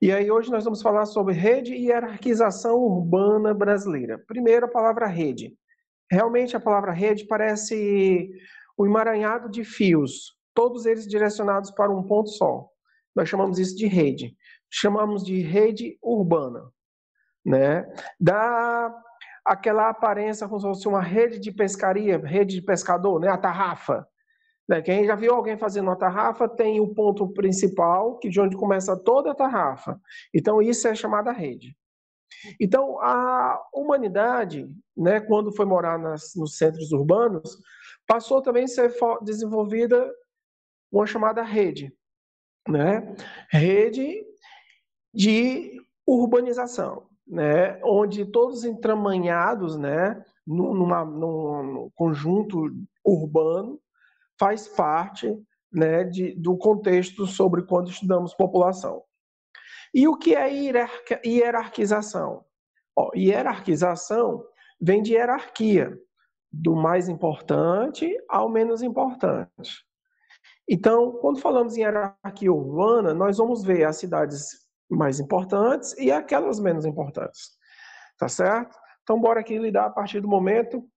E aí hoje nós vamos falar sobre rede e hierarquização urbana brasileira. Primeiro a palavra rede. Realmente a palavra rede parece um emaranhado de fios, todos eles direcionados para um ponto só. Nós chamamos isso de rede. Chamamos de rede urbana, né? Dá aquela aparência como se fosse uma rede de pescaria, rede de pescador, né? A tarrafa. Né? Quem já viu alguém fazendo uma tarrafa tem o ponto principal, que de onde começa toda a tarrafa. Então, isso é chamada rede. Então, a humanidade, né, quando foi morar nas, nos centros urbanos, passou também a ser desenvolvida uma chamada rede. Né? Rede de urbanização, né? onde todos entramanhados né? numa, num, num conjunto urbano, faz parte né, de, do contexto sobre quando estudamos população. E o que é hierarquização? Ó, hierarquização vem de hierarquia, do mais importante ao menos importante. Então, quando falamos em hierarquia urbana, nós vamos ver as cidades mais importantes e aquelas menos importantes. Tá certo? Então, bora aqui lidar a partir do momento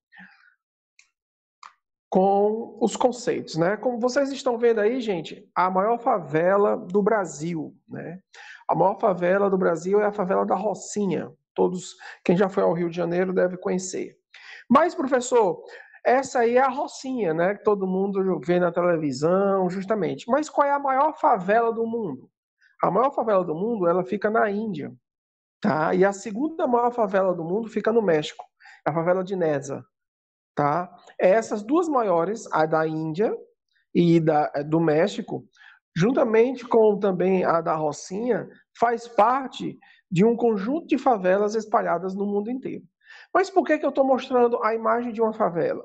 com os conceitos, né? Como vocês estão vendo aí, gente, a maior favela do Brasil, né? A maior favela do Brasil é a favela da Rocinha. Todos, quem já foi ao Rio de Janeiro deve conhecer. Mas, professor, essa aí é a Rocinha, né? Que todo mundo vê na televisão, justamente. Mas qual é a maior favela do mundo? A maior favela do mundo, ela fica na Índia, tá? E a segunda maior favela do mundo fica no México, a favela de Neza. Tá? Essas duas maiores, a da Índia e da, eh, do México, juntamente com também a da Rocinha, faz parte de um conjunto de favelas espalhadas no mundo inteiro. Mas por que, que eu estou mostrando a imagem de uma favela?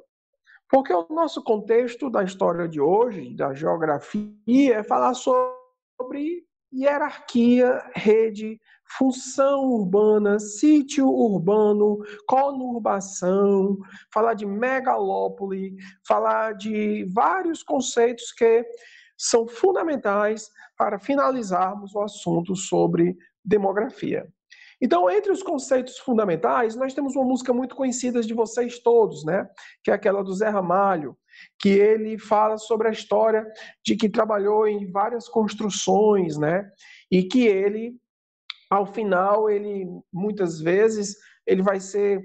Porque o nosso contexto da história de hoje, da geografia, é falar sobre hierarquia, rede, função urbana, sítio urbano, conurbação, falar de megalópole, falar de vários conceitos que são fundamentais para finalizarmos o assunto sobre demografia. Então, entre os conceitos fundamentais, nós temos uma música muito conhecida de vocês todos, né? Que é aquela do Zé Ramalho, que ele fala sobre a história de que trabalhou em várias construções, né? E que ele ao final ele muitas vezes ele vai ser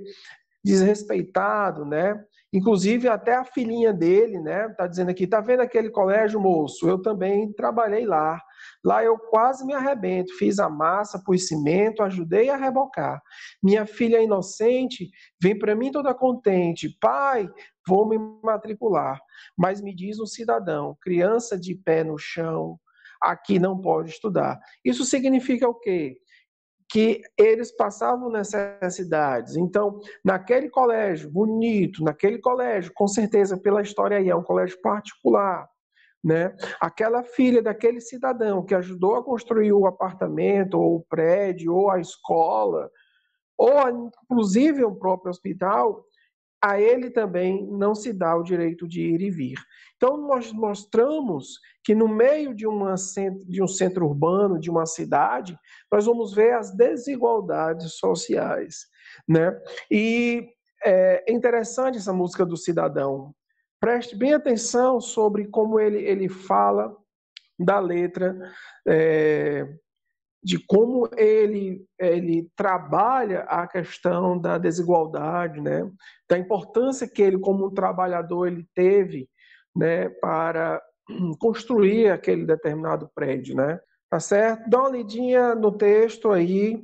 desrespeitado, né? Inclusive até a filhinha dele, né? Tá dizendo aqui, tá vendo aquele colégio, moço? Eu também trabalhei lá. Lá eu quase me arrebento, fiz a massa, pus cimento, ajudei a rebocar. Minha filha é inocente vem para mim toda contente. Pai, vou me matricular. Mas me diz um cidadão, criança de pé no chão, aqui não pode estudar. Isso significa o quê? que eles passavam necessidades. Então, naquele colégio bonito, naquele colégio, com certeza pela história aí, é um colégio particular, né? Aquela filha daquele cidadão que ajudou a construir o apartamento, ou o prédio, ou a escola, ou inclusive o próprio hospital, a ele também não se dá o direito de ir e vir. Então, nós mostramos que no meio de, uma, de um centro urbano, de uma cidade, nós vamos ver as desigualdades sociais. Né? E é, é interessante essa música do cidadão. Preste bem atenção sobre como ele, ele fala da letra. É, de como ele, ele trabalha a questão da desigualdade, né? da importância que ele, como um trabalhador, ele teve né? para construir aquele determinado prédio. Né? Tá certo? Dá uma lidinha no texto aí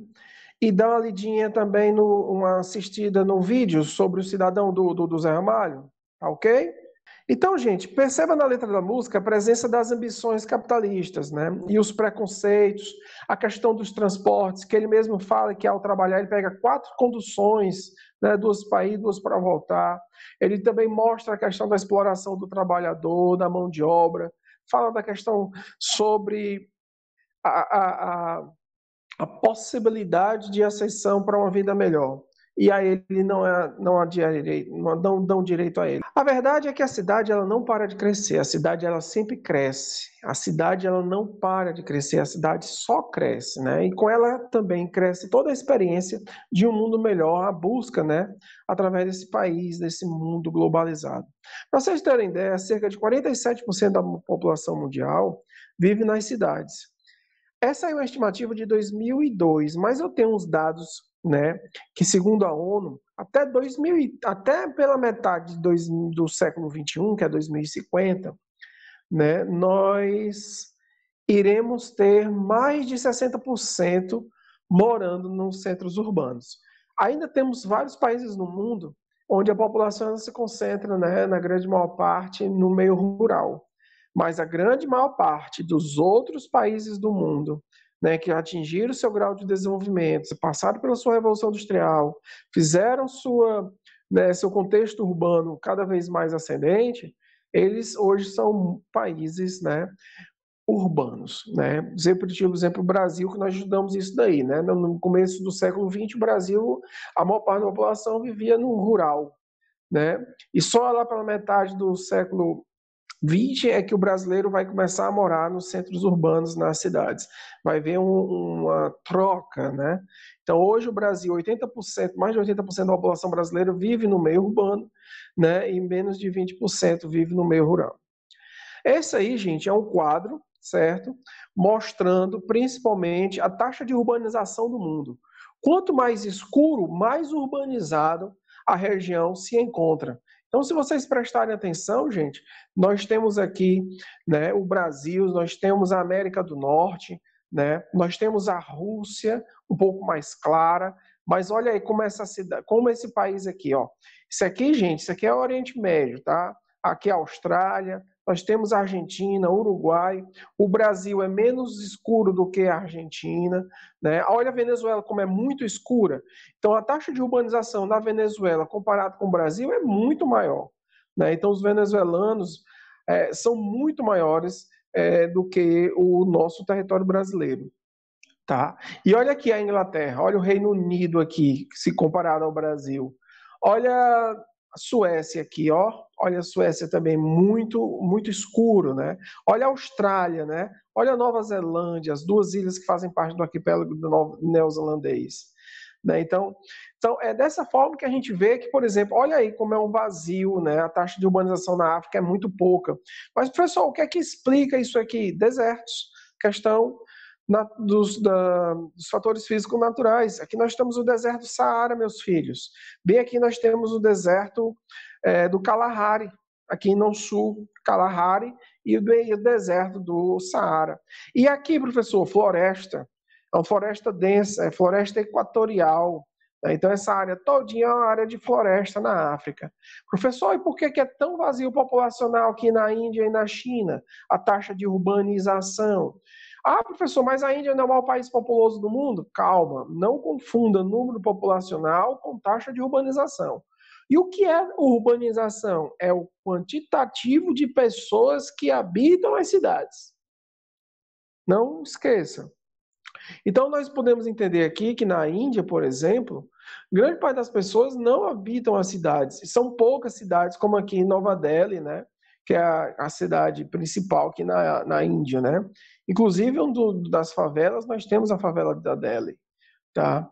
e dá uma lidinha também, no, uma assistida no vídeo sobre o cidadão do, do, do Zé Ramalho, tá ok? Então, gente, perceba na letra da música a presença das ambições capitalistas, né? E os preconceitos, a questão dos transportes, que ele mesmo fala que ao trabalhar ele pega quatro conduções, né? duas para ir, duas para voltar. Ele também mostra a questão da exploração do trabalhador, da mão de obra, fala da questão sobre a, a, a, a possibilidade de ascensão para uma vida melhor e a ele não, é, não, há direito, não, dão direito a ele. A verdade é que a cidade ela não para de crescer, a cidade ela sempre cresce. A cidade ela não para de crescer, a cidade só cresce, né? E com ela também cresce toda a experiência de um mundo melhor, a busca, né, através desse país, desse mundo globalizado. Para vocês terem ideia, cerca de 47% da população mundial vive nas cidades. Essa é uma estimativa de 2002, mas eu tenho uns dados né? Que segundo a ONU, até 2000, até pela metade do século 21, que é 2050, né? Nós iremos ter mais de 60% morando nos centros urbanos. Ainda temos vários países no mundo onde a população se concentra, né, na grande maior parte, no meio rural. Mas a grande maior parte dos outros países do mundo né, que atingiram seu grau de desenvolvimento, passaram pela sua revolução industrial, fizeram sua, né, seu contexto urbano cada vez mais ascendente, eles hoje são países né, urbanos. Né? Sempre tive o exemplo do Brasil, que nós estudamos isso daí. Né? No começo do século XX, o Brasil, a maior parte da população vivia no rural. Né? E só lá pela metade do século 20 é que o brasileiro vai começar a morar nos centros urbanos, nas cidades. Vai haver um, uma troca, né? Então, hoje o Brasil, 80%, mais de 80% da população brasileira vive no meio urbano, né? E menos de 20% vive no meio rural. Esse aí, gente, é um quadro, certo? Mostrando principalmente a taxa de urbanização do mundo. Quanto mais escuro, mais urbanizado a região se encontra. Então, se vocês prestarem atenção, gente, nós temos aqui né, o Brasil, nós temos a América do Norte, né, nós temos a Rússia, um pouco mais clara, mas olha aí como essa cidade, como esse país aqui, ó. Isso aqui, gente, isso aqui é o Oriente Médio, tá? Aqui é a Austrália, nós temos a Argentina, Uruguai. O Brasil é menos escuro do que a Argentina. Né? Olha a Venezuela como é muito escura. Então a taxa de urbanização na Venezuela comparado com o Brasil é muito maior. Né? Então os venezuelanos é, são muito maiores é, do que o nosso território brasileiro. Tá? E olha aqui a Inglaterra, olha o Reino Unido aqui, se comparado ao Brasil. Olha a Suécia aqui, ó, olha a Suécia também muito muito escuro, né? Olha a Austrália, né? Olha a Nova Zelândia, as duas ilhas que fazem parte do arquipélago neozelandês. Né? Então, então, é dessa forma que a gente vê que, por exemplo, olha aí como é um vazio, né? a taxa de urbanização na África é muito pouca. Mas, professor, o que é que explica isso aqui? Desertos, questão na, dos, da, dos, fatores físicos naturais. Aqui nós temos o deserto do Saara, meus filhos. Bem aqui nós temos o deserto é, do Kalahari, aqui no sul, Kalahari, e o deserto do Saara. E aqui, professor, floresta. É uma floresta densa, é floresta equatorial. Né? Então, essa área todinha é uma área de floresta na África. Professor, e por que é tão vazio populacional aqui na Índia e na China? A taxa de urbanização. Ah, professor, mas a Índia não é o maior país populoso do mundo? Calma, não confunda número populacional com taxa de urbanização. E o que é urbanização? É o quantitativo de pessoas que habitam as cidades. Não esqueça. Então, nós podemos entender aqui que na Índia, por exemplo, grande parte das pessoas não habitam as cidades. São poucas cidades, como aqui em Nova Delhi, né? que é a, a cidade principal aqui na, na Índia, né? Inclusive, um do, das favelas, nós temos a favela da Delhi. Tá?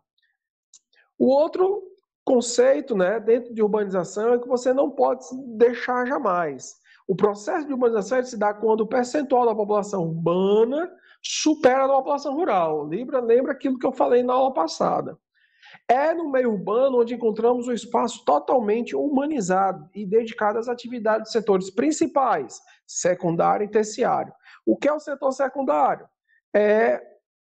O outro conceito né, dentro de urbanização é que você não pode deixar jamais. O processo de urbanização se dá quando o percentual da população urbana supera a população rural. Lembra, lembra aquilo que eu falei na aula passada. É no meio urbano onde encontramos um espaço totalmente humanizado e dedicado às atividades dos setores principais, secundário e terciário. O que é o setor secundário? É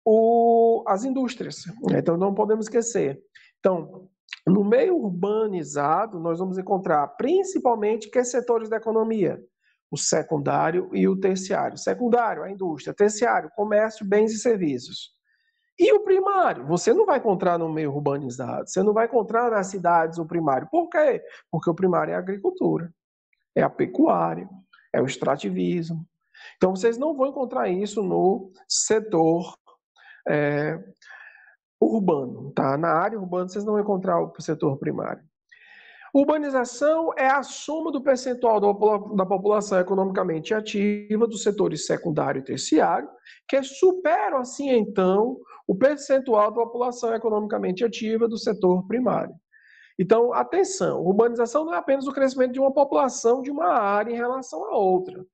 o, as indústrias. Então, não podemos esquecer. Então, no meio urbanizado, nós vamos encontrar principalmente que setores da economia? O secundário e o terciário. Secundário, a indústria. Terciário, comércio, bens e serviços. E o primário? Você não vai encontrar no meio urbanizado. Você não vai encontrar nas cidades o primário. Por quê? Porque o primário é a agricultura, é a pecuária, é o extrativismo, então, vocês não vão encontrar isso no setor é, urbano, tá? Na área urbana, vocês não vão encontrar o setor primário. Urbanização é a soma do percentual da população economicamente ativa dos setores secundário e terciário, que superam, assim, então, o percentual da população economicamente ativa do setor primário. Então, atenção, urbanização não é apenas o crescimento de uma população de uma área em relação a outra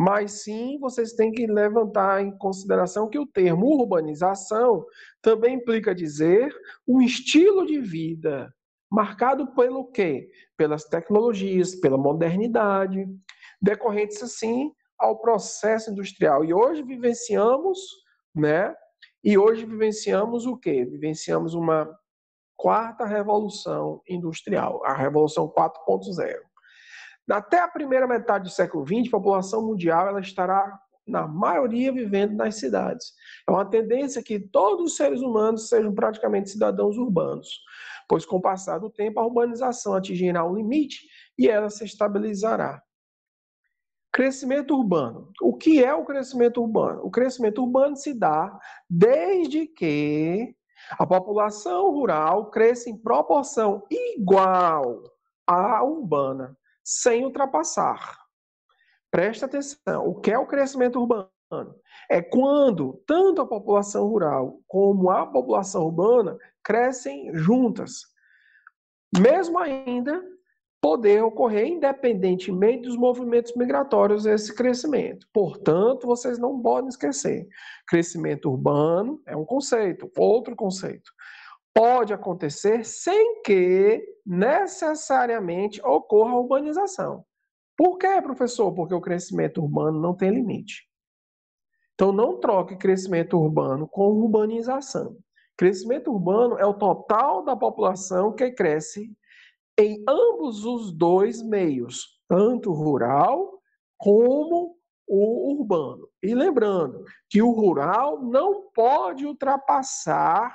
mas sim vocês têm que levantar em consideração que o termo urbanização também implica dizer um estilo de vida marcado pelo quê? Pelas tecnologias, pela modernidade, decorrentes assim ao processo industrial. E hoje vivenciamos, né? E hoje vivenciamos o quê? Vivenciamos uma quarta revolução industrial, a revolução 4.0. Até a primeira metade do século XX, a população mundial ela estará, na maioria, vivendo nas cidades. É uma tendência que todos os seres humanos sejam praticamente cidadãos urbanos, pois com o passar do tempo a urbanização atingirá um limite e ela se estabilizará. Crescimento urbano. O que é o crescimento urbano? O crescimento urbano se dá desde que a população rural cresça em proporção igual à urbana sem ultrapassar. Presta atenção, o que é o crescimento urbano? É quando tanto a população rural como a população urbana crescem juntas. Mesmo ainda poder ocorrer, independentemente dos movimentos migratórios, esse crescimento. Portanto, vocês não podem esquecer: crescimento urbano é um conceito, outro conceito pode acontecer sem que necessariamente ocorra urbanização. Por quê, professor? Porque o crescimento urbano não tem limite. Então, não troque crescimento urbano com urbanização. Crescimento urbano é o total da população que cresce em ambos os dois meios, tanto rural como o urbano. E lembrando que o rural não pode ultrapassar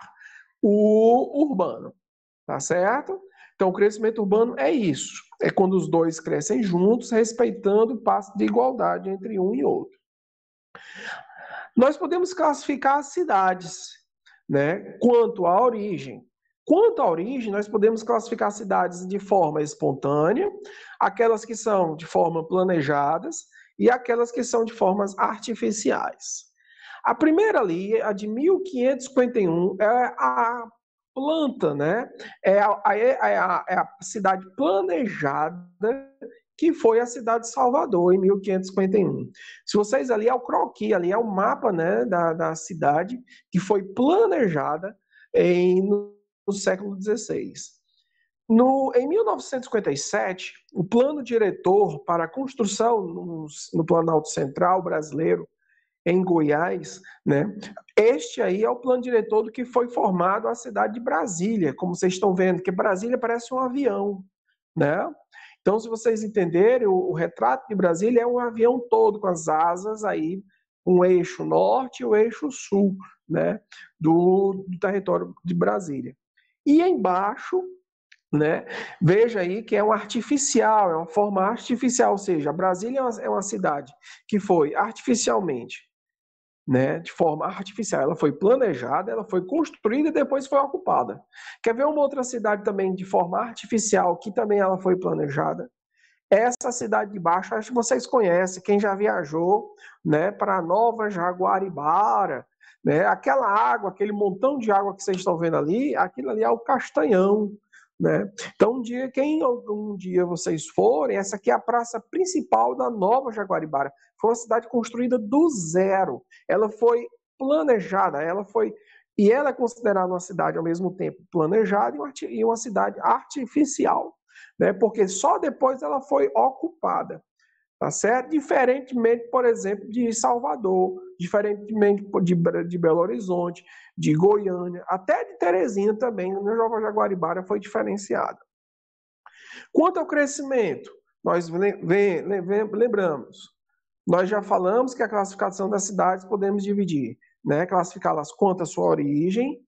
o urbano, tá certo? Então, o crescimento urbano é isso. É quando os dois crescem juntos, respeitando o passo de igualdade entre um e outro. Nós podemos classificar as cidades, né? Quanto à origem. Quanto à origem, nós podemos classificar cidades de forma espontânea, aquelas que são de forma planejadas e aquelas que são de formas artificiais. A primeira ali, a de 1551, é a planta, né? É a, é a, é a cidade planejada que foi a cidade de Salvador em 1551. Se vocês ali é o croqui, ali é o mapa, né, da, da cidade que foi planejada em, no, no século XVI. No, em 1957, o plano diretor para a construção no, no Planalto Central brasileiro em Goiás, né? Este aí é o plano diretor do que foi formado a cidade de Brasília, como vocês estão vendo, que Brasília parece um avião, né? Então, se vocês entenderem, o, o retrato de Brasília é um avião todo com as asas aí, um eixo norte e um eixo sul, né, do, do território de Brasília. E embaixo, né? Veja aí que é um artificial, é uma forma artificial, ou seja, Brasília é uma, é uma cidade que foi artificialmente né, de forma artificial. Ela foi planejada, ela foi construída e depois foi ocupada. Quer ver uma outra cidade também de forma artificial que também ela foi planejada? Essa cidade de baixo, acho que vocês conhecem, quem já viajou, né, para Nova Jaguaribara, né, aquela água, aquele montão de água que vocês estão vendo ali, aquilo ali é o Castanhão, né? Então, um dia, quem algum dia vocês forem, essa aqui é a praça principal da Nova Jaguaribara. Foi uma cidade construída do zero. Ela foi planejada, ela foi. E ela é considerada uma cidade ao mesmo tempo planejada e uma cidade artificial, né? porque só depois ela foi ocupada. Tá certo? Diferentemente, por exemplo, de Salvador, diferentemente de, de Belo Horizonte, de Goiânia, até de Teresina também, na Nova Jaguaribara foi diferenciada. Quanto ao crescimento, nós lembramos, nós já falamos que a classificação das cidades podemos dividir, né? classificá-las quanto à sua origem,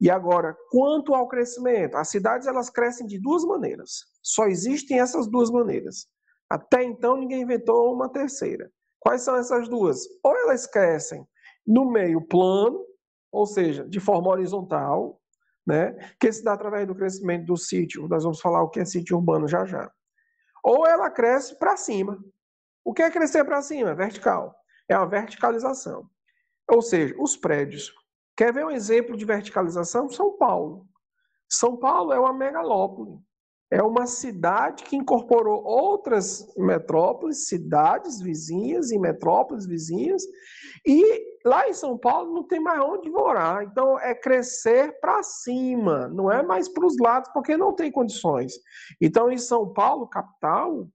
e agora, quanto ao crescimento, as cidades elas crescem de duas maneiras. Só existem essas duas maneiras. Até então ninguém inventou uma terceira. Quais são essas duas? Ou elas crescem no meio plano, ou seja, de forma horizontal, né, que se dá através do crescimento do sítio. Nós vamos falar o que é sítio urbano já já. Ou ela cresce para cima. O que é crescer para cima? Vertical. É a verticalização. Ou seja, os prédios. Quer ver um exemplo de verticalização? São Paulo. São Paulo é uma megalópole é uma cidade que incorporou outras metrópoles, cidades vizinhas e metrópoles vizinhas, e lá em São Paulo não tem mais onde morar. Então é crescer para cima, não é mais para os lados, porque não tem condições. Então em São Paulo, capital,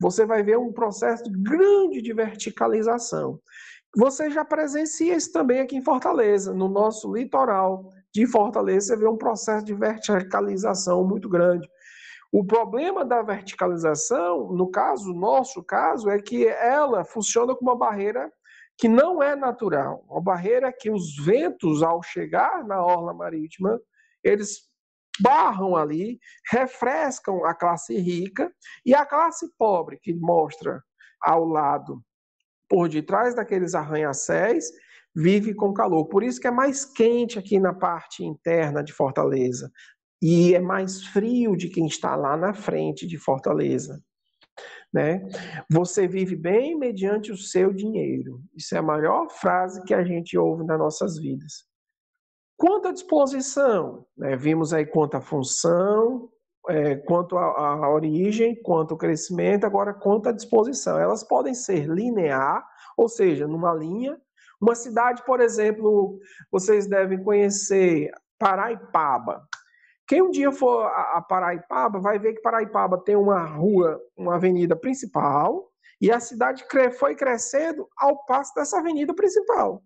você vai ver um processo grande de verticalização. Você já presencia isso também aqui em Fortaleza, no nosso litoral de Fortaleza, você vê um processo de verticalização muito grande. O problema da verticalização, no caso, nosso caso, é que ela funciona como uma barreira que não é natural, uma barreira que os ventos, ao chegar na orla marítima, eles barram ali, refrescam a classe rica e a classe pobre, que mostra ao lado, por detrás daqueles arranha-céus, vive com calor. Por isso que é mais quente aqui na parte interna de Fortaleza e é mais frio de quem está lá na frente de Fortaleza. Né? Você vive bem mediante o seu dinheiro. Isso é a maior frase que a gente ouve nas nossas vidas. Quanto à disposição, né? vimos aí quanto à função, é, quanto à origem, quanto ao crescimento, agora quanto à disposição. Elas podem ser linear, ou seja, numa linha. Uma cidade, por exemplo, vocês devem conhecer Paraipaba, quem um dia for a Paraipaba, vai ver que Paraipaba tem uma rua, uma avenida principal, e a cidade foi crescendo ao passo dessa avenida principal.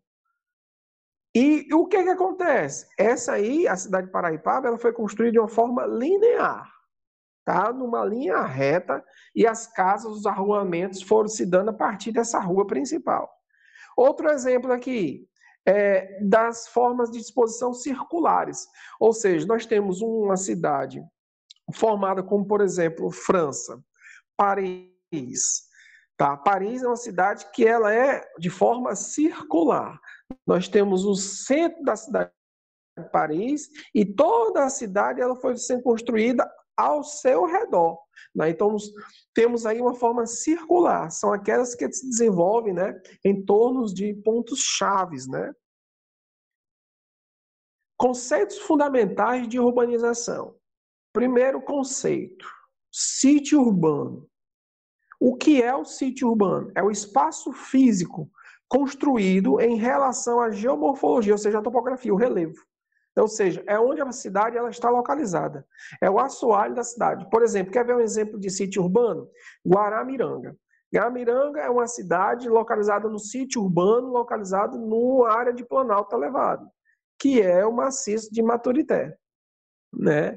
E o que, que acontece? Essa aí, a cidade de Paraipaba, ela foi construída de uma forma linear, tá? numa linha reta, e as casas, os arruamentos foram se dando a partir dessa rua principal. Outro exemplo aqui, é, das formas de disposição circulares. Ou seja, nós temos uma cidade formada como, por exemplo, França, Paris. Tá? Paris é uma cidade que ela é de forma circular. Nós temos o centro da cidade de Paris e toda a cidade ela foi sendo construída ao seu redor. Né? Então, temos aí uma forma circular, são aquelas que se desenvolvem né, em torno de pontos chaves. Né? Conceitos fundamentais de urbanização. Primeiro conceito, sítio urbano. O que é o sítio urbano? É o espaço físico construído em relação à geomorfologia, ou seja, a topografia, o relevo ou seja, é onde a cidade ela está localizada. É o assoalho da cidade. Por exemplo, quer ver um exemplo de sítio urbano? Guaramiranga. Guaramiranga é uma cidade localizada no sítio urbano, localizado numa área de Planalto elevado, que é o maciço de Maturité. Né?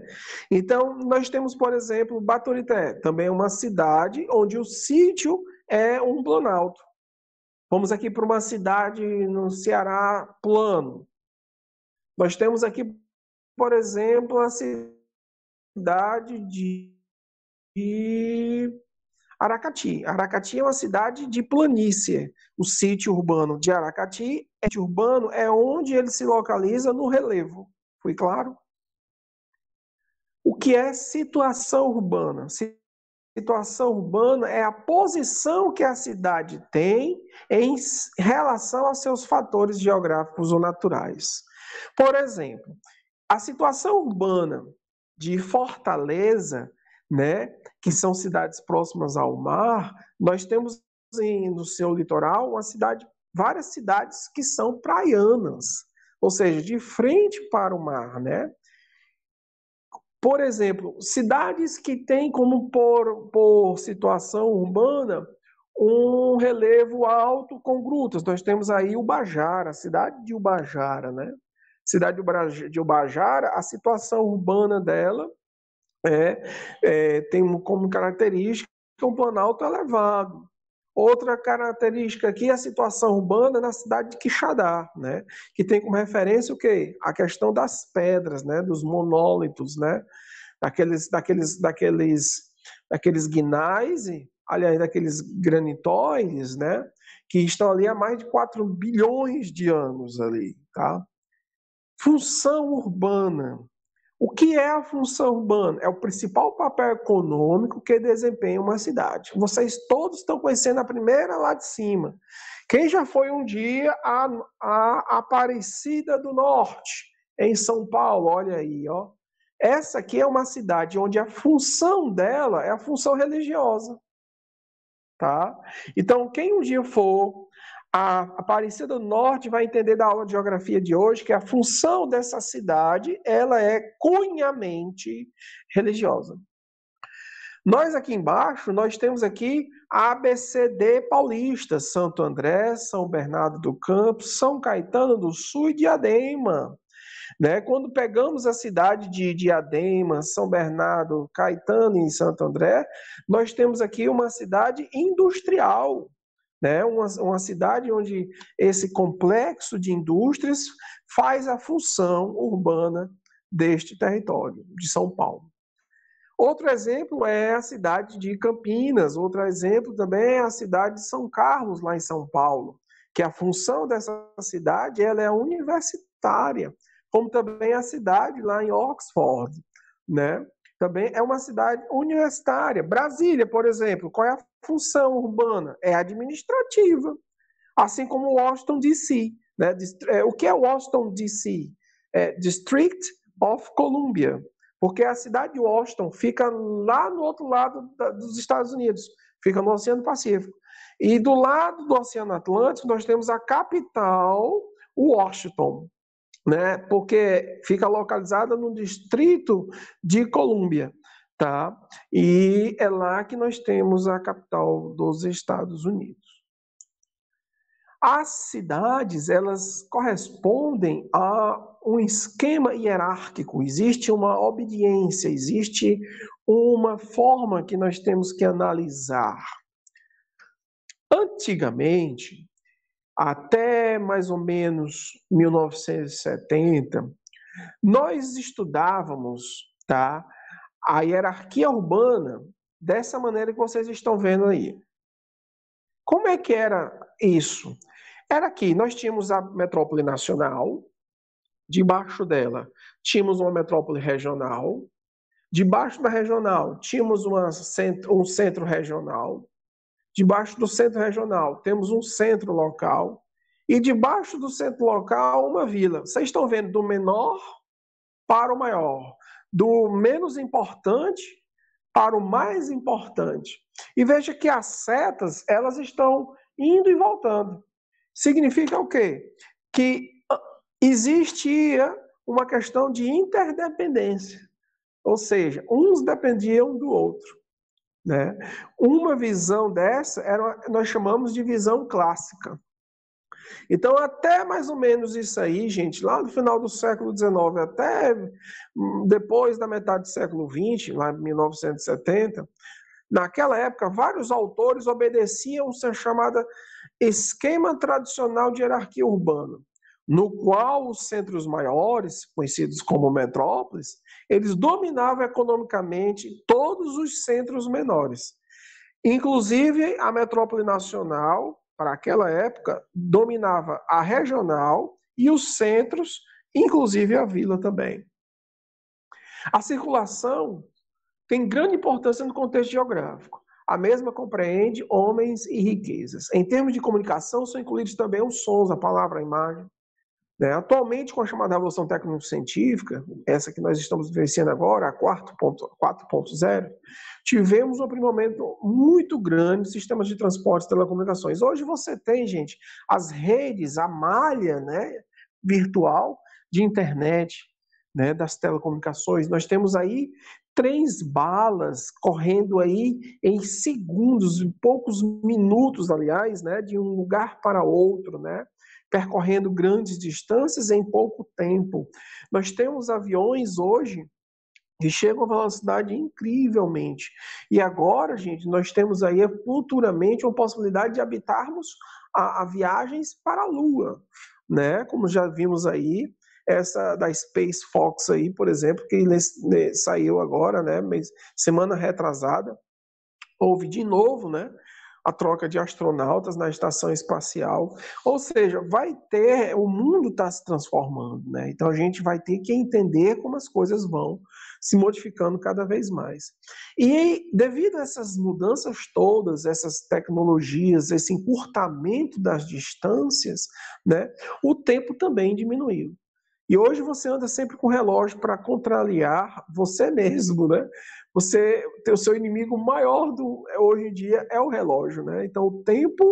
Então, nós temos, por exemplo, Baturité, também é uma cidade onde o sítio é um planalto. Vamos aqui para uma cidade no Ceará plano, nós temos aqui, por exemplo, a cidade de Aracati. Aracati é uma cidade de planície. O sítio urbano de Aracati é urbano é onde ele se localiza no relevo. Foi claro? O que é situação urbana? Situação urbana é a posição que a cidade tem em relação aos seus fatores geográficos ou naturais. Por exemplo, a situação urbana de Fortaleza, né, que são cidades próximas ao mar, nós temos em, no seu litoral uma cidade, várias cidades que são praianas, ou seja, de frente para o mar, né? Por exemplo, cidades que têm como por, por situação urbana um relevo alto com grutas. Nós temos aí Ubajara, a cidade de Ubajara, né? cidade de Ubajara, a situação urbana dela é, é, tem como característica um planalto elevado. Outra característica aqui é a situação urbana na cidade de Quixadá, né? que tem como referência o quê? A questão das pedras, né? dos monólitos, né? daqueles, daqueles, daqueles, daqueles guinais, aliás, daqueles granitoides, né? que estão ali há mais de 4 bilhões de anos ali. Tá? Função urbana. O que é a função urbana? É o principal papel econômico que desempenha uma cidade. Vocês todos estão conhecendo a primeira lá de cima. Quem já foi um dia a, a Aparecida do Norte, em São Paulo, olha aí, ó. Essa aqui é uma cidade onde a função dela é a função religiosa. Tá? Então, quem um dia for a Aparecida do Norte vai entender da aula de geografia de hoje que a função dessa cidade ela é cunhamente religiosa. Nós aqui embaixo, nós temos aqui a ABCD paulista, Santo André, São Bernardo do Campo, São Caetano do Sul e Diadema. Né? Quando pegamos a cidade de Diadema, São Bernardo, Caetano e Santo André, nós temos aqui uma cidade industrial, né? Uma, uma cidade onde esse complexo de indústrias faz a função urbana deste território, de São Paulo. Outro exemplo é a cidade de Campinas, outro exemplo também é a cidade de São Carlos, lá em São Paulo, que a função dessa cidade ela é universitária, como também a cidade lá em Oxford, né? Também é uma cidade universitária. Brasília, por exemplo, qual é a função urbana? É administrativa. Assim como Washington DC. Né? É, o que é Washington DC? É District of Columbia. Porque a cidade de Washington fica lá no outro lado da, dos Estados Unidos, fica no Oceano Pacífico. E do lado do Oceano Atlântico, nós temos a capital, Washington, né? porque fica localizada no distrito de Columbia tá? E é lá que nós temos a capital dos Estados Unidos. As cidades, elas correspondem a um esquema hierárquico, existe uma obediência, existe uma forma que nós temos que analisar. Antigamente, até mais ou menos 1970, nós estudávamos, tá? a hierarquia urbana dessa maneira que vocês estão vendo aí. Como é que era isso? Era que nós tínhamos a metrópole nacional, debaixo dela tínhamos uma metrópole regional, debaixo da regional tínhamos uma, um centro regional, debaixo do centro regional temos um centro local, e debaixo do centro local uma vila. Vocês estão vendo do menor para o maior, do menos importante para o mais importante. E veja que as setas, elas estão indo e voltando. Significa o quê? Que ah, existia uma questão de interdependência, ou seja, uns dependiam do outro. Né? Uma visão dessa era, nós chamamos de visão clássica. Então, até mais ou menos isso aí, gente, lá no final do século XIX, até hum, depois da metade do século XX, lá em 1970, naquela época, vários autores obedeciam a chamada esquema tradicional de hierarquia urbana, no qual os centros maiores, conhecidos como metrópoles, eles dominavam economicamente todos os centros menores. Inclusive a metrópole nacional, para aquela época, dominava a regional e os centros, inclusive a vila também. A circulação tem grande importância no contexto geográfico. A mesma compreende homens e riquezas. Em termos de comunicação, são incluídos também os sons, a palavra, a imagem. Né? Atualmente, com a chamada revolução técnico-científica, essa que nós estamos vivenciando agora, a 4.0, tivemos um aprimoramento muito grande de sistemas de transporte e telecomunicações. Hoje você tem, gente, as redes, a malha né, virtual de internet, né, das telecomunicações. Nós temos aí três balas correndo aí em segundos, em poucos minutos, aliás, né, de um lugar para outro, né? percorrendo grandes distâncias em pouco tempo. Nós temos aviões hoje que chegam a velocidade incrivelmente. E agora, gente, nós temos aí futuramente uma possibilidade de habitarmos a, a viagens para a Lua, né? Como já vimos aí, essa da Space Fox aí, por exemplo, que saiu agora, né? Semana retrasada, houve de novo, né? a troca de astronautas na estação espacial. Ou seja, vai ter, o mundo está se transformando, né? Então a gente vai ter que entender como as coisas vão se modificando cada vez mais. E devido a essas mudanças todas, essas tecnologias, esse encurtamento das distâncias, né, o tempo também diminuiu. E hoje você anda sempre com relógio para contrariar você mesmo, né? você tem o seu inimigo maior do, é, hoje em dia é o relógio, né? Então o tempo,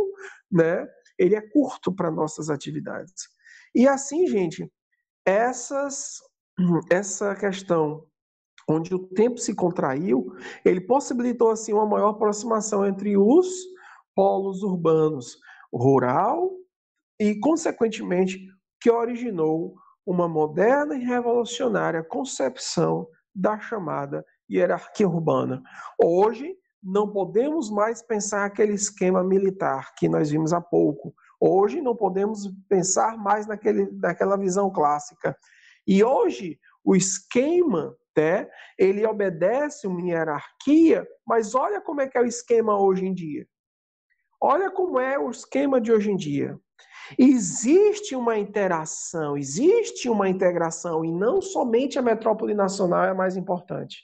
né? Ele é curto para nossas atividades. E assim, gente, essas, essa questão onde o tempo se contraiu, ele possibilitou assim uma maior aproximação entre os polos urbanos, rural e, consequentemente, que originou uma moderna e revolucionária concepção da chamada hierarquia urbana. Hoje, não podemos mais pensar aquele esquema militar que nós vimos há pouco. Hoje, não podemos pensar mais naquele, naquela visão clássica. E hoje, o esquema, né, ele obedece uma hierarquia, mas olha como é que é o esquema hoje em dia. Olha como é o esquema de hoje em dia. Existe uma interação, existe uma integração, e não somente a metrópole nacional é a mais importante.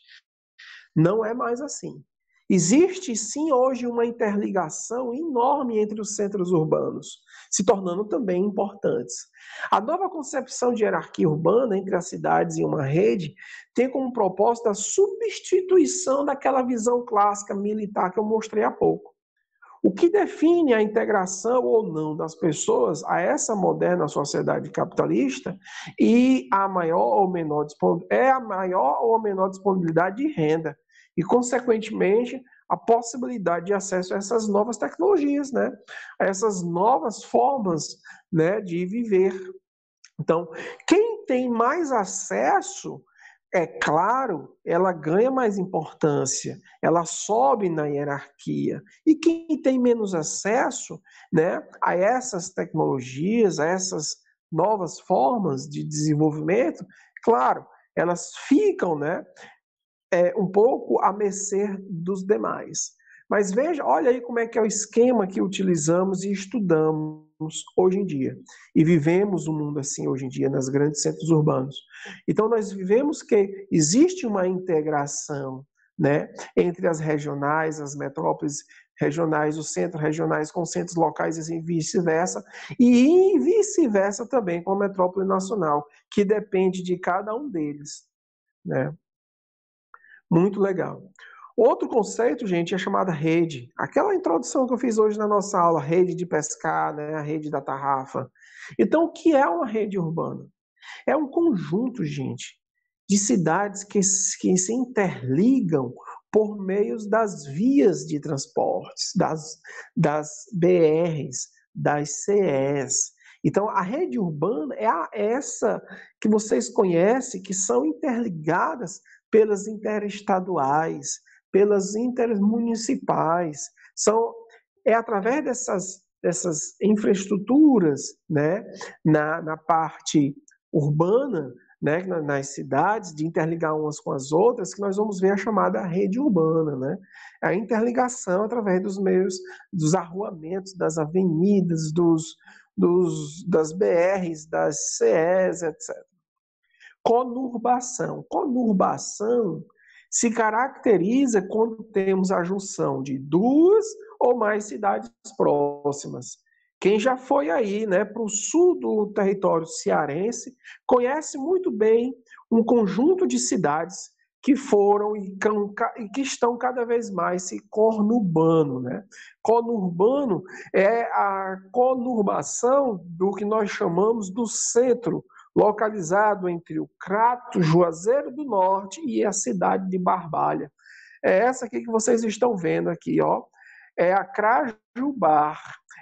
Não é mais assim. Existe sim hoje uma interligação enorme entre os centros urbanos, se tornando também importantes. A nova concepção de hierarquia urbana entre as cidades em uma rede tem como propósito a substituição daquela visão clássica militar que eu mostrei há pouco. O que define a integração ou não das pessoas a essa moderna sociedade capitalista e a maior ou menor é a maior ou menor disponibilidade de renda e, consequentemente, a possibilidade de acesso a essas novas tecnologias, né? A essas novas formas, né, de viver. Então, quem tem mais acesso é claro, ela ganha mais importância, ela sobe na hierarquia. E quem tem menos acesso né, a essas tecnologias, a essas novas formas de desenvolvimento, claro, elas ficam né, é, um pouco a mercê dos demais. Mas veja, olha aí como é que é o esquema que utilizamos e estudamos hoje em dia. E vivemos um mundo assim hoje em dia, nas grandes centros urbanos. Então, nós vivemos que existe uma integração né, entre as regionais, as metrópoles regionais, os centros regionais com centros locais e vice-versa, e vice-versa também com a metrópole nacional, que depende de cada um deles. Né? Muito legal. Outro conceito, gente, é chamada rede. Aquela introdução que eu fiz hoje na nossa aula, rede de pescar, né, a rede da tarrafa. Então, o que é uma rede urbana? É um conjunto, gente, de cidades que, que se interligam por meio das vias de transportes, das, das BRs, das CEs. Então, a rede urbana é a, é essa que vocês conhecem, que são interligadas pelas interestaduais, pelas intermunicipais. São, é através dessas, dessas infraestruturas né, na, na parte urbana, né, nas cidades, de interligar umas com as outras, que nós vamos ver a chamada rede urbana. Né? A interligação através dos meios, dos arruamentos, das avenidas, dos, dos, das BRs, das CEs, etc. Conurbação. Conurbação se caracteriza quando temos a junção de duas ou mais cidades próximas. Quem já foi aí, né, para o sul do território cearense, conhece muito bem um conjunto de cidades que foram e que estão cada vez mais se conurbando, né? Conurbano é a conurbação do que nós chamamos do centro localizado entre o Crato, Juazeiro do Norte e a cidade de Barbalha. É essa aqui que vocês estão vendo aqui, ó. É a Crajubar,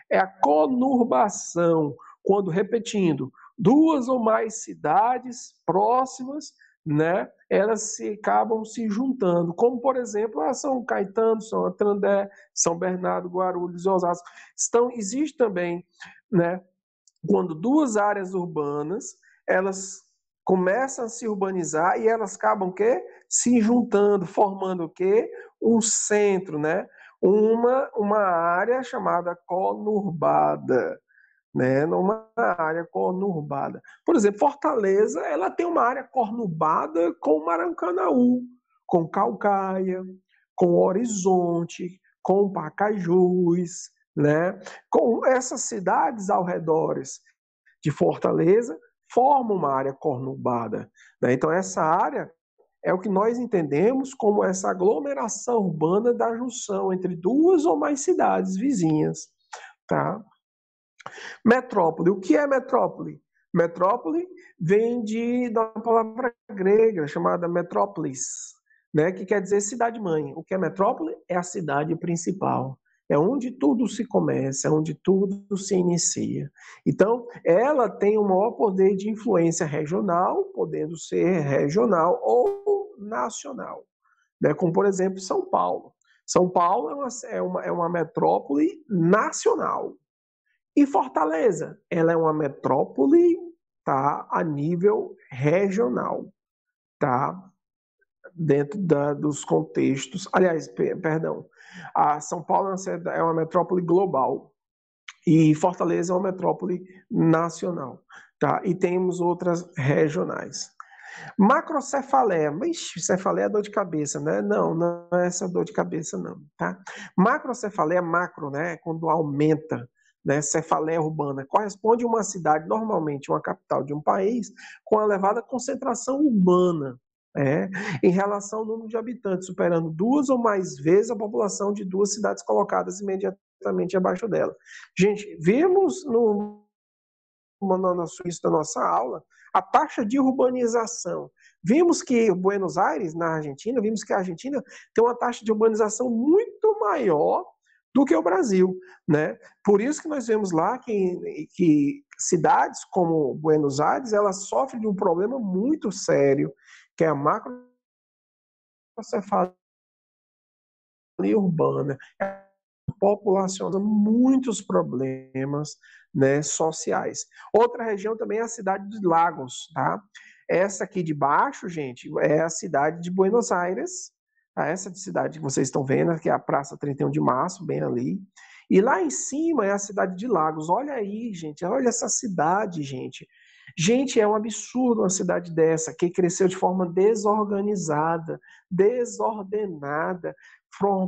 é a conurbação, quando, repetindo, duas ou mais cidades próximas, né, elas se acabam se juntando, como, por exemplo, a São Caetano, São Atrandé, São Bernardo, Guarulhos e Osasco. Estão, existe também, né, quando duas áreas urbanas elas começam a se urbanizar e elas acabam que se juntando, formando o quê? Um centro, né? Uma uma área chamada conurbada, né? Uma área conurbada. Por exemplo, Fortaleza, ela tem uma área conurbada com Maracanãú, com Calcaia, com Horizonte, com Pacajus, né? Com essas cidades ao redor de Fortaleza, forma uma área cornubada. Né? Então, essa área é o que nós entendemos como essa aglomeração urbana da junção entre duas ou mais cidades vizinhas. Tá? Metrópole. O que é metrópole? Metrópole vem de, da palavra grega chamada metrópolis, né, que quer dizer cidade-mãe. O que é metrópole? É a cidade principal é onde tudo se começa, é onde tudo se inicia. Então, ela tem o maior poder de influência regional, podendo ser regional ou nacional, né? como, por exemplo, São Paulo. São Paulo é uma, é uma, é uma metrópole nacional. E Fortaleza, ela é uma metrópole tá, a nível regional. Tá? dentro da, dos contextos. Aliás, perdão, a São Paulo é, é uma metrópole global e Fortaleza é uma metrópole nacional, tá? E temos outras regionais. Macrocefaléia, mas cefaleia é dor de cabeça, né? Não, não é essa dor de cabeça não, tá? Macrocefaléia, é macro, né? É quando aumenta, né, cefaleia urbana, corresponde a uma cidade, normalmente uma capital de um país, com elevada concentração urbana. É, em relação ao número de habitantes, superando duas ou mais vezes a população de duas cidades colocadas imediatamente abaixo dela. Gente, vimos no, no, no início da nossa aula a taxa de urbanização. Vimos que Buenos Aires, na Argentina, vimos que a Argentina tem uma taxa de urbanização muito maior do que o Brasil, né? Por isso que nós vemos lá que, que cidades como Buenos Aires, elas sofrem de um problema muito sério que é a macrocefalia urbana, populaciona muitos problemas né, sociais. Outra região também é a cidade de Lagos, tá? Essa aqui de baixo, gente, é a cidade de Buenos Aires, tá? essa cidade que vocês estão vendo, que é a Praça 31 de Março, bem ali. E lá em cima é a cidade de Lagos. Olha aí, gente, olha essa cidade, gente. Gente, é um absurdo uma cidade dessa, que cresceu de forma desorganizada, desordenada,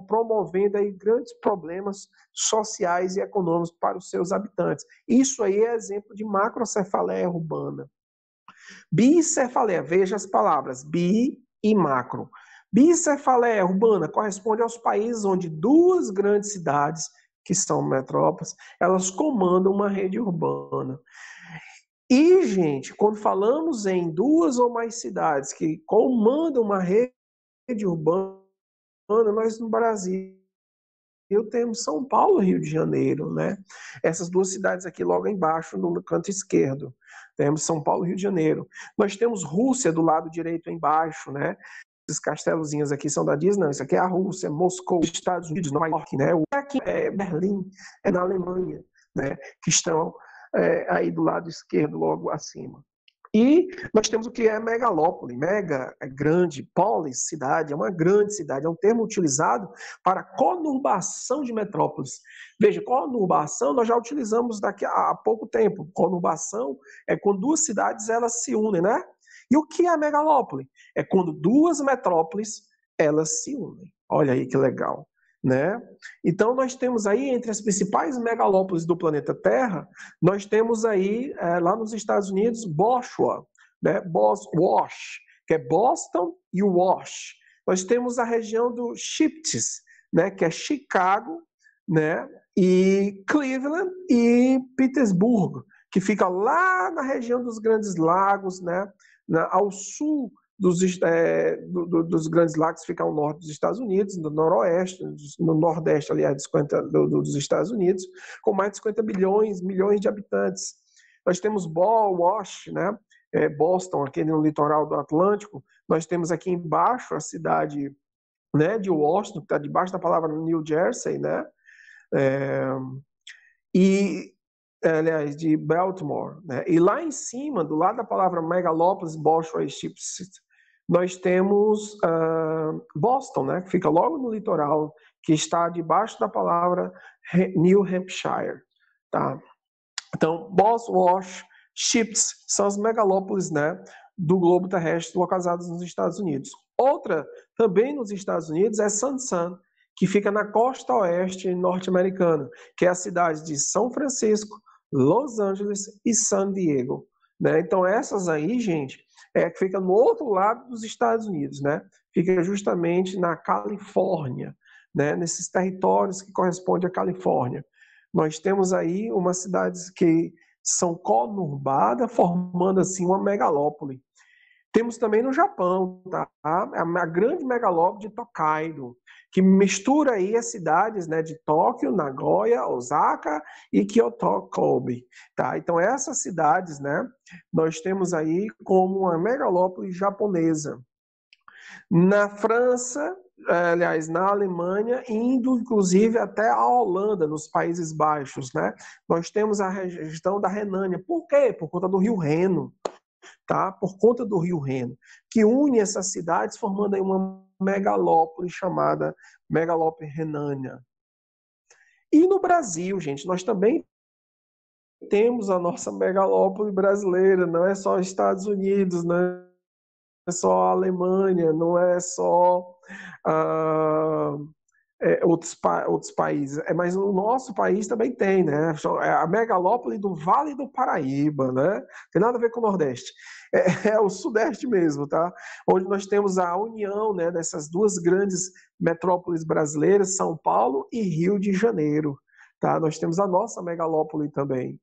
promovendo aí grandes problemas sociais e econômicos para os seus habitantes. Isso aí é exemplo de macrocefaleia urbana. Bicefaleia, veja as palavras, bi e macro. Bicefaleia urbana corresponde aos países onde duas grandes cidades, que são metrópoles, elas comandam uma rede urbana. E, gente, quando falamos em duas ou mais cidades que comandam uma rede urbana, nós no Brasil temos São Paulo e Rio de Janeiro, né? Essas duas cidades aqui logo embaixo, no canto esquerdo. Temos São Paulo e Rio de Janeiro. Nós temos Rússia do lado direito embaixo, né? Esses castelozinhos aqui são da Disney, não, isso aqui é a Rússia, Moscou, Estados Unidos, Nova York, né? O aqui é Berlim, é na Alemanha, né? Que estão é, aí do lado esquerdo, logo acima. E nós temos o que é megalópole, mega, é grande, polis, cidade, é uma grande cidade, é um termo utilizado para conurbação de metrópoles. Veja, conurbação nós já utilizamos daqui a, pouco tempo. Conurbação é quando duas cidades elas se unem, né? E o que é megalópole? É quando duas metrópoles elas se unem. Olha aí que legal. Né? Então nós temos aí entre as principais megalópolis do planeta Terra, nós temos aí é, lá nos Estados Unidos Boshua, né? Bos Wash, que é Boston e Wash. Nós temos a região do Shifts, né? Que é Chicago, né? E Cleveland e Petersburgo, que fica lá na região dos Grandes Lagos, né? Na, ao sul dos, é, do, do, dos grandes lagos fica ficam ao norte dos Estados Unidos, no noroeste, no nordeste, aliás, 50, do, dos Estados Unidos, com mais de 50 bilhões, milhões de habitantes. Nós temos Ball, Wash, né? É, Boston, aqui no litoral do Atlântico. Nós temos aqui embaixo a cidade né, de Washington, que está debaixo da palavra New Jersey, né? É, e aliás, de Baltimore. Né? E lá em cima, do lado da palavra megalópolis, Boston, City, nós temos uh, Boston, né, que fica logo no litoral, que está debaixo da palavra New Hampshire. Tá? Então, Boston, Wash, Chips são as megalópolis né, do globo terrestre localizadas nos Estados Unidos. Outra, também nos Estados Unidos, é San que fica na costa oeste norte-americana, que é a cidade de São Francisco, Los Angeles e San Diego. Né? Então, essas aí, gente, é, que fica no outro lado dos Estados Unidos, né? Fica justamente na Califórnia, né? Nesses territórios que correspondem à Califórnia. Nós temos aí umas cidades que são conurbadas, formando assim uma megalópole, temos também no Japão, tá? A, grande megalópole de Tokaido, que mistura aí as cidades né, de Tóquio, Nagoya, Osaka e Kyoto, Kobe, tá? Então essas cidades, né, nós temos aí como uma megalópole japonesa. Na França, eh, aliás, na Alemanha, indo inclusive até a Holanda, nos Países Baixos, né? Nós temos a região da Renânia. Por quê? Por conta do rio Reno tá? por conta do Rio Reno, que une essas cidades, formando aí uma megalópole chamada Megalópole Renânia. E no Brasil, gente, nós também temos a nossa megalópole brasileira, não é só Estados Unidos, não é só Alemanha, não é só. Uh é, outros, pa outros países. É, mas o nosso país também tem, né? É a megalópole do Vale do Paraíba, né? Tem nada a ver com o Nordeste. É, é, o Sudeste mesmo, tá? Onde nós temos a união né, dessas duas grandes metrópoles brasileiras, São Paulo e Rio de Janeiro. Tá? Nós temos a nossa megalópole também.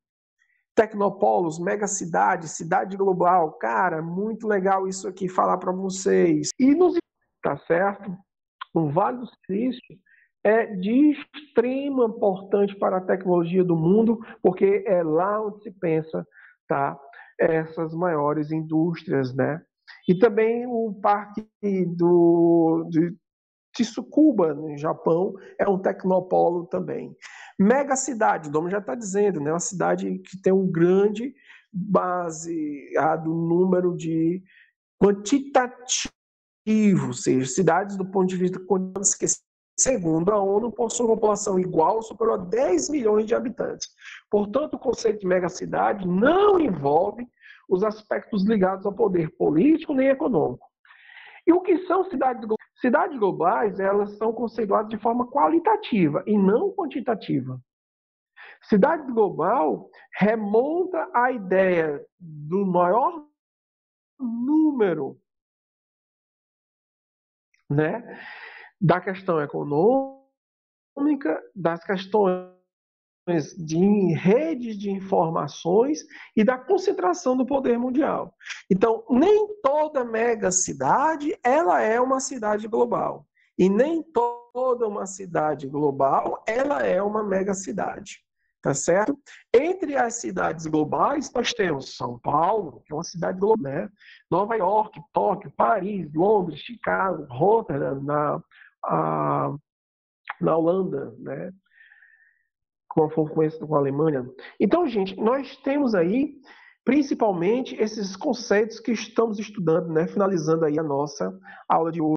Tecnopólos, megacidade, cidade global. Cara, muito legal isso aqui falar para vocês. E nos tá certo? O Vale do Silício, é de extrema importância para a tecnologia do mundo, porque é lá onde se pensa tá, essas maiores indústrias. Né? E também o parque do, de Tsukuba, no Japão, é um tecnopolo também. Mega cidade, o nome já está dizendo, né? uma cidade que tem um grande baseado no número de quantitativo, ou seja, cidades do ponto de vista quantitativo Segundo a ONU, possui uma população igual ou superior a 10 milhões de habitantes. Portanto, o conceito de megacidade não envolve os aspectos ligados ao poder político nem econômico. E o que são cidades globais? Cidades globais, elas são conceituadas de forma qualitativa e não quantitativa. Cidade global remonta à ideia do maior número, né? da questão econômica, das questões de redes de informações e da concentração do poder mundial. Então, nem toda mega cidade ela é uma cidade global e nem toda uma cidade global ela é uma mega cidade, tá certo? Entre as cidades globais nós temos São Paulo, que é uma cidade global, né? Nova York, Tóquio, Paris, Londres, Chicago, Rotterdam, na a, na Holanda, né? com a concorrência com a Alemanha. Então, gente, nós temos aí principalmente esses conceitos que estamos estudando, né? finalizando aí a nossa aula de hoje.